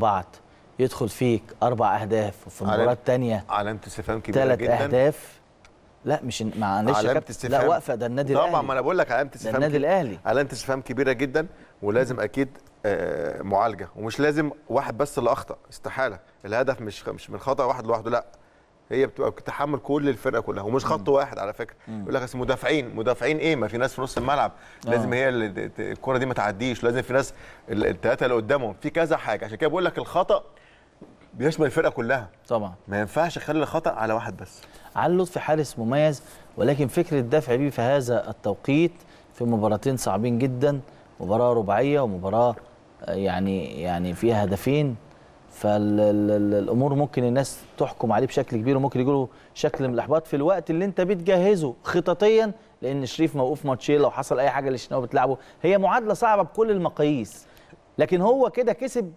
بعض يدخل فيك اربع اهداف وفي المباراه الثانيه علامه استفهام كبيره جدا ثلاث اهداف لا مش معلش علامه استفهام لا واقفه ده النادي الاهلي طبعا ما انا بقول لك علامه استفهام النادي الاهلي علامه استفهام كبيره جدا ولازم اكيد آه، معالجه ومش لازم واحد بس اللي اخطا استحاله الهدف مش مش من خطا واحد لوحده لا هي بتبقى تحمل كل الفرقه كلها ومش خط واحد على فكره يقول لك اصل مدافعين مدافعين ايه ما في ناس في نص الملعب آه. لازم آه. هي الكره دي ما تعديش لازم في ناس الثلاثه اللي قدامهم في كذا حاجه عشان كده بقول لك الخطا بيشمل الفرقه كلها طبعا ما ينفعش اخلي الخطا على واحد بس علي لطفي حارس مميز ولكن فكره دفع بيه في هذا التوقيت في مباراتين صعبين جدا مباراه رباعيه ومباراه آه، يعني يعني فيها هدفين فالامور ممكن الناس تحكم عليه بشكل كبير وممكن يجيله شكل من الاحباط في الوقت اللي انت بتجهزه خططيا لان شريف موقوف ماتشين لو حصل اي حاجه للشناوي بتلعبه هي معادله صعبه بكل المقاييس لكن هو كده كسب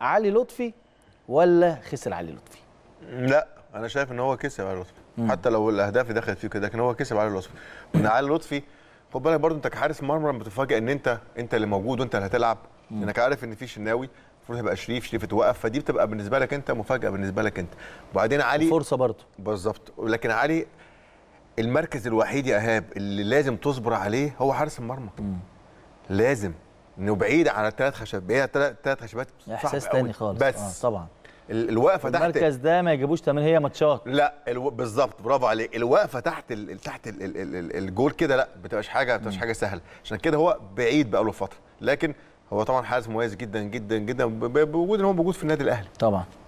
علي لطفي ولا خسر علي لطفي لا انا شايف ان هو كسب علي لطفي مم. حتى لو الاهداف دخلت فيه كده لكن هو كسب علي لطفي ان علي لطفي خد بالك برضه انت كحارس مرمى بتتفاجئ ان انت انت اللي موجود وانت اللي هتلعب انك عارف ان في شناوي المفروض هيبقى شريف شريف اتوقف فدي بتبقى بالنسبه لك انت مفاجاه بالنسبه لك انت وبعدين علي فرصه برضه بالظبط ولكن علي المركز الوحيد يا ايهاب اللي لازم تصبر عليه هو حارس المرمى لازم انه بعيد عن الثلاث خشبات بعيد عن الثلاث خشبات احساس تاني خالص بس آه طبعا الوقفه تحت المركز ده ما يجيبوش تمن هي ماتشات لا الو... بالظبط برافو عليك الوقفه تحت ال... تحت ال... ال... الجول كده لا بتبقاش حاجه بتبقاش حاجه سهله عشان كده هو بعيد بقاله فتره لكن هو طبعا حارس مميز جدا جدا جدا بوجود ان هو موجود في النادي الاهلي طبعا